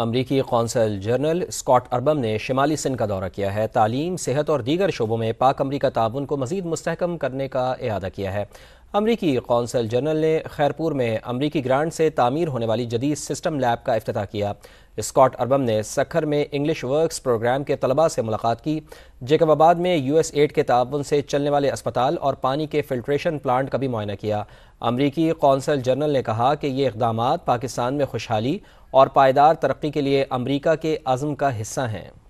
अमरीकी consul general Scott अरबम ने शिमाली सिंध का दौरा किया है तालीम सेहत और दीगर शोबों में पाक अमरीका ताउन को मजीद मस्तकम करने का अदा किया है अमरीकी कौंसल जनरल ने खैरपुर में अमरीकी ग्रांट से तामीर होने वाली जदीद सिस्टम लैब का अफ्ताह किया स्कॉट अरबम ने सखर में इंग्लिश वर्क्स प्रोग्राम के तलबा से मुलाकात की जैकबाबाद में यू एस एड के तान से चलने वाले अस्पताल और पानी के फिल्ट्रेशन प्लांट का भी मुआयना किया अमरीकी कौंसल जनरल ने कहा कि ये इकदाम पाकिस्तान में खुशहाली और पायदार तरक्की के लिए अमरीका के अज़म का हिस्सा हैं